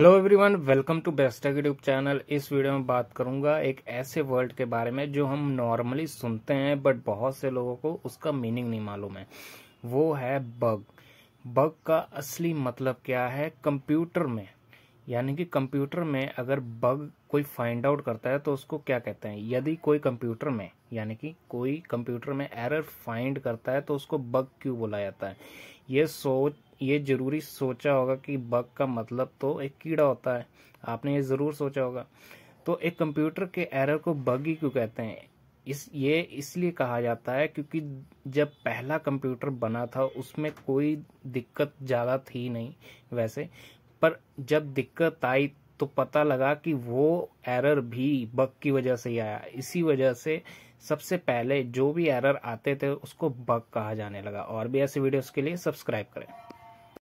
hello everyone welcome to best YouTube channel इस video में बात करूंगा एक ऐसे वर्ड के बारे में जो हम नॉर्मली सुनते हैं बट बहुत से लोगों को उसका मीनिंग नहीं मालूम है वो है बग बग का असली मतलब क्या है कंप्यूटर में यानी कि कंप्यूटर में अगर बग कोई फाइंड आउट करता है तो उसको क्या कहते हैं यदि कोई कंप्यूटर में यानी कि कोई कंप्यूटर में एरर फाइंड करता है तो उसको बग क्यों बोला जाता है ये सोच ये जरूरी सोचा होगा कि बग का मतलब तो एक कीड़ा होता है आपने ये ज़रूर सोचा होगा तो एक कंप्यूटर के एरर को बग ही क्यों कहते हैं इस ये इसलिए कहा जाता है क्योंकि जब पहला कंप्यूटर बना था उसमें कोई दिक्कत ज़्यादा थी नहीं वैसे पर जब दिक्कत आई तो पता लगा कि वो एरर भी बग की वजह से ही आया इसी वजह से सबसे पहले जो भी एरर आते थे उसको बग कहा जाने लगा और भी ऐसे वीडियोस के लिए सब्सक्राइब करें